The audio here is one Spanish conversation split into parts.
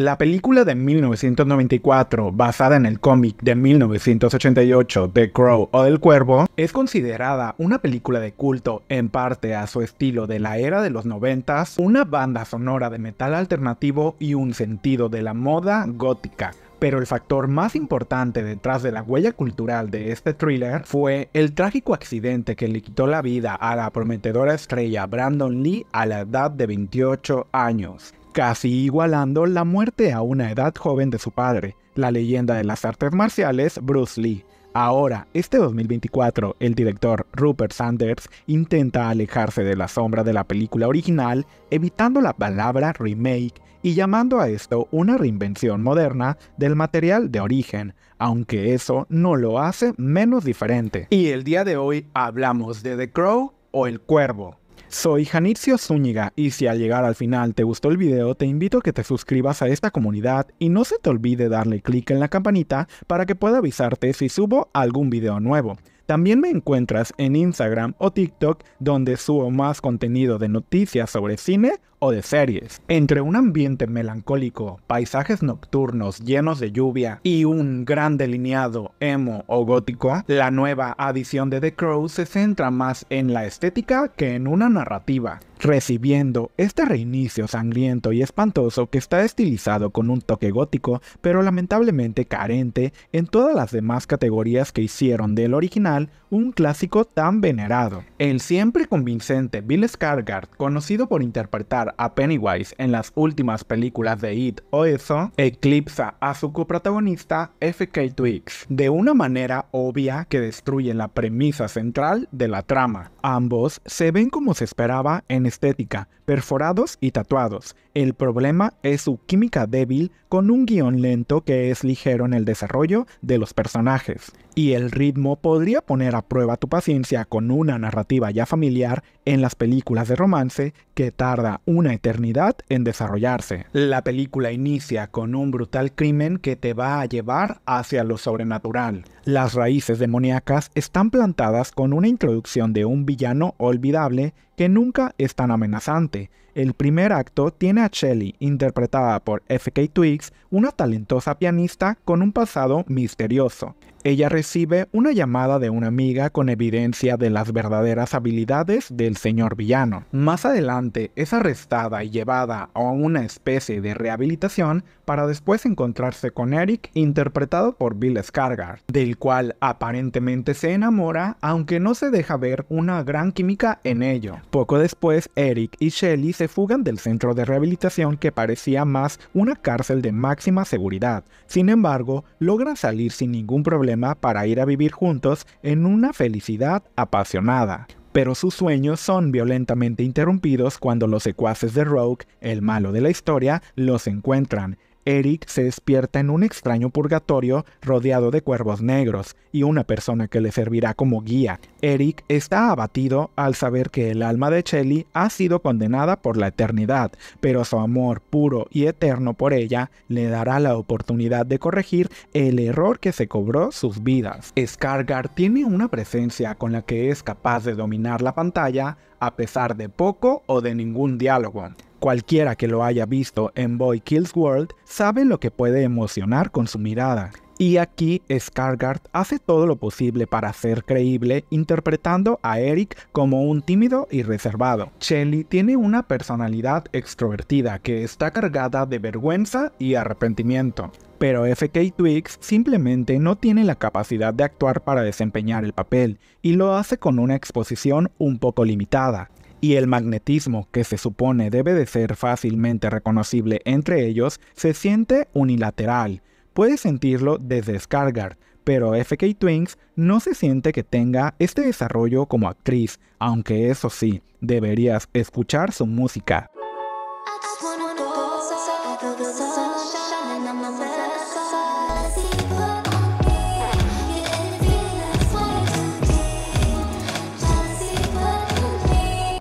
La película de 1994, basada en el cómic de 1988 The Crow o del Cuervo, es considerada una película de culto en parte a su estilo de la era de los noventas, una banda sonora de metal alternativo y un sentido de la moda gótica. Pero el factor más importante detrás de la huella cultural de este thriller fue el trágico accidente que le quitó la vida a la prometedora estrella Brandon Lee a la edad de 28 años casi igualando la muerte a una edad joven de su padre, la leyenda de las artes marciales Bruce Lee. Ahora, este 2024, el director Rupert Sanders intenta alejarse de la sombra de la película original, evitando la palabra remake y llamando a esto una reinvención moderna del material de origen, aunque eso no lo hace menos diferente. Y el día de hoy hablamos de The Crow o El Cuervo, soy Janicio Zúñiga y si al llegar al final te gustó el video te invito a que te suscribas a esta comunidad y no se te olvide darle clic en la campanita para que pueda avisarte si subo algún video nuevo. También me encuentras en Instagram o TikTok donde subo más contenido de noticias sobre cine, o de series. Entre un ambiente melancólico, paisajes nocturnos llenos de lluvia y un gran delineado emo o gótico, la nueva adición de The Crow se centra más en la estética que en una narrativa recibiendo este reinicio sangriento y espantoso que está estilizado con un toque gótico, pero lamentablemente carente en todas las demás categorías que hicieron del original un clásico tan venerado. El siempre convincente Bill Skarsgård, conocido por interpretar a Pennywise en las últimas películas de It o eso, eclipsa a su coprotagonista FK Twix de una manera obvia que destruye la premisa central de la trama. Ambos se ven como se esperaba en estética, perforados y tatuados. El problema es su química débil con un guión lento que es ligero en el desarrollo de los personajes. Y el ritmo podría poner a prueba tu paciencia con una narrativa ya familiar en las películas de romance que tarda un una eternidad en desarrollarse. La película inicia con un brutal crimen que te va a llevar hacia lo sobrenatural. Las raíces demoníacas están plantadas con una introducción de un villano olvidable que nunca es tan amenazante. El primer acto tiene a Shelly, interpretada por FK Twix, una talentosa pianista con un pasado misterioso. Ella recibe una llamada de una amiga con evidencia de las verdaderas habilidades del señor villano. Más adelante es arrestada y llevada a una especie de rehabilitación para después encontrarse con Eric, interpretado por Bill Skargar, del cual aparentemente se enamora, aunque no se deja ver una gran química en ello. Poco después, Eric y Shelly se fugan del centro de rehabilitación que parecía más una cárcel de máxima seguridad. Sin embargo, logran salir sin ningún problema para ir a vivir juntos en una felicidad apasionada pero sus sueños son violentamente interrumpidos cuando los secuaces de Rogue, el malo de la historia, los encuentran. Eric se despierta en un extraño purgatorio rodeado de cuervos negros y una persona que le servirá como guía. Eric está abatido al saber que el alma de Shelly ha sido condenada por la eternidad, pero su amor puro y eterno por ella le dará la oportunidad de corregir el error que se cobró sus vidas. Skargar tiene una presencia con la que es capaz de dominar la pantalla a pesar de poco o de ningún diálogo. Cualquiera que lo haya visto en Boy Kills World sabe lo que puede emocionar con su mirada. Y aquí Skargard hace todo lo posible para ser creíble interpretando a Eric como un tímido y reservado. Shelly tiene una personalidad extrovertida que está cargada de vergüenza y arrepentimiento. Pero FK Twix simplemente no tiene la capacidad de actuar para desempeñar el papel y lo hace con una exposición un poco limitada y el magnetismo, que se supone debe de ser fácilmente reconocible entre ellos, se siente unilateral. Puedes sentirlo desde Skargard, pero FK Twinks no se siente que tenga este desarrollo como actriz, aunque eso sí, deberías escuchar su música.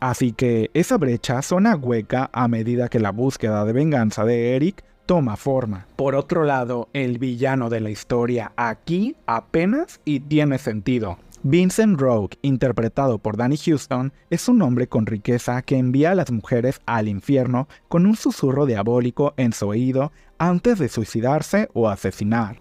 Así que esa brecha suena hueca a medida que la búsqueda de venganza de Eric toma forma. Por otro lado, el villano de la historia aquí apenas y tiene sentido. Vincent Rogue, interpretado por Danny Houston, es un hombre con riqueza que envía a las mujeres al infierno con un susurro diabólico en su oído antes de suicidarse o asesinar.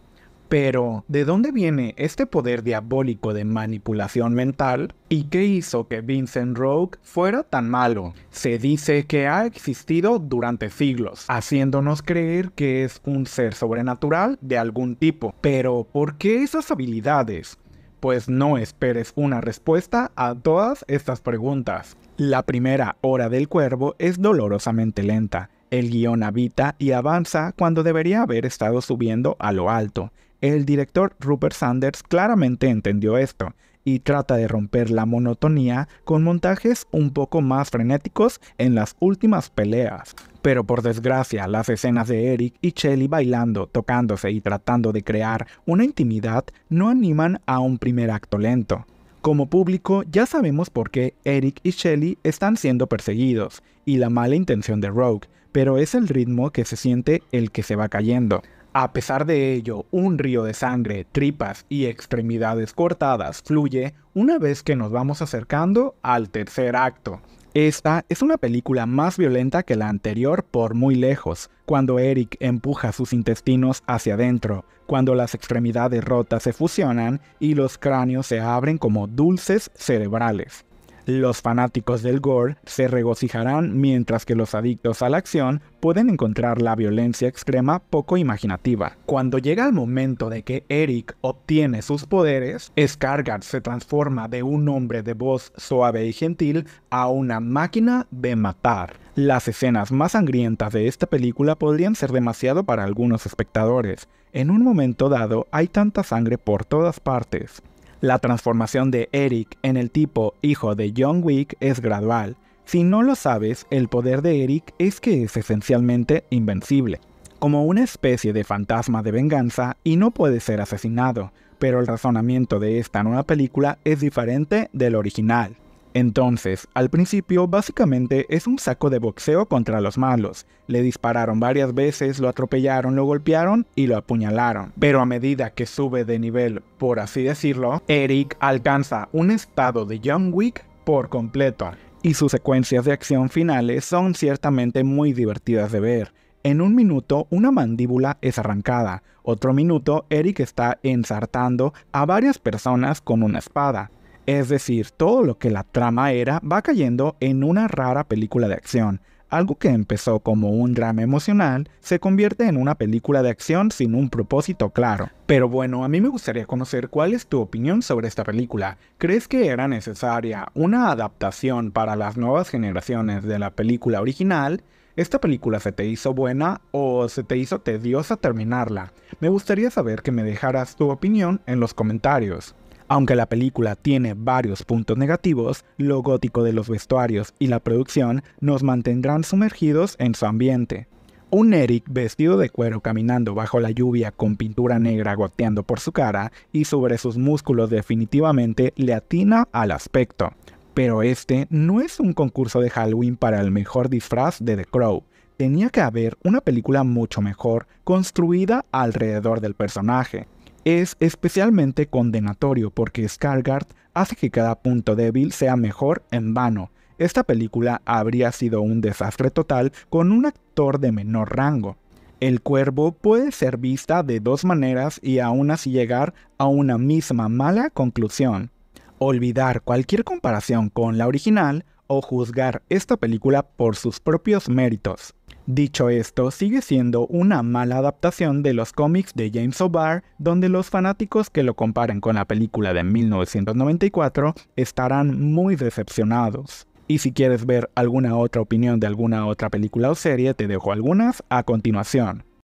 Pero, ¿de dónde viene este poder diabólico de manipulación mental? ¿Y qué hizo que Vincent Rogue fuera tan malo? Se dice que ha existido durante siglos, haciéndonos creer que es un ser sobrenatural de algún tipo. Pero, ¿por qué esas habilidades? Pues no esperes una respuesta a todas estas preguntas. La primera hora del cuervo es dolorosamente lenta. El guión habita y avanza cuando debería haber estado subiendo a lo alto el director Rupert Sanders claramente entendió esto y trata de romper la monotonía con montajes un poco más frenéticos en las últimas peleas. Pero por desgracia, las escenas de Eric y Shelly bailando, tocándose y tratando de crear una intimidad no animan a un primer acto lento. Como público, ya sabemos por qué Eric y Shelly están siendo perseguidos y la mala intención de Rogue, pero es el ritmo que se siente el que se va cayendo. A pesar de ello, un río de sangre, tripas y extremidades cortadas fluye una vez que nos vamos acercando al tercer acto. Esta es una película más violenta que la anterior por muy lejos, cuando Eric empuja sus intestinos hacia adentro, cuando las extremidades rotas se fusionan y los cráneos se abren como dulces cerebrales. Los fanáticos del gore se regocijarán mientras que los adictos a la acción pueden encontrar la violencia extrema poco imaginativa. Cuando llega el momento de que Eric obtiene sus poderes, Scargard se transforma de un hombre de voz suave y gentil a una máquina de matar. Las escenas más sangrientas de esta película podrían ser demasiado para algunos espectadores. En un momento dado hay tanta sangre por todas partes. La transformación de Eric en el tipo hijo de John Wick es gradual. Si no lo sabes, el poder de Eric es que es esencialmente invencible, como una especie de fantasma de venganza y no puede ser asesinado, pero el razonamiento de esta nueva película es diferente del original. Entonces, al principio básicamente es un saco de boxeo contra los malos. Le dispararon varias veces, lo atropellaron, lo golpearon y lo apuñalaron. Pero a medida que sube de nivel, por así decirlo, Eric alcanza un estado de Young Wick por completo. Y sus secuencias de acción finales son ciertamente muy divertidas de ver. En un minuto una mandíbula es arrancada, otro minuto Eric está ensartando a varias personas con una espada, es decir, todo lo que la trama era va cayendo en una rara película de acción. Algo que empezó como un drama emocional se convierte en una película de acción sin un propósito claro. Pero bueno, a mí me gustaría conocer cuál es tu opinión sobre esta película. ¿Crees que era necesaria una adaptación para las nuevas generaciones de la película original? ¿Esta película se te hizo buena o se te hizo tediosa terminarla? Me gustaría saber que me dejaras tu opinión en los comentarios. Aunque la película tiene varios puntos negativos, lo gótico de los vestuarios y la producción nos mantendrán sumergidos en su ambiente. Un Eric vestido de cuero caminando bajo la lluvia con pintura negra goteando por su cara y sobre sus músculos definitivamente le atina al aspecto. Pero este no es un concurso de Halloween para el mejor disfraz de The Crow. Tenía que haber una película mucho mejor construida alrededor del personaje es especialmente condenatorio porque Skargard hace que cada punto débil sea mejor en vano. Esta película habría sido un desastre total con un actor de menor rango. El cuervo puede ser vista de dos maneras y aún así llegar a una misma mala conclusión. Olvidar cualquier comparación con la original o juzgar esta película por sus propios méritos. Dicho esto, sigue siendo una mala adaptación de los cómics de James O'Barr, donde los fanáticos que lo comparen con la película de 1994 estarán muy decepcionados. Y si quieres ver alguna otra opinión de alguna otra película o serie, te dejo algunas a continuación.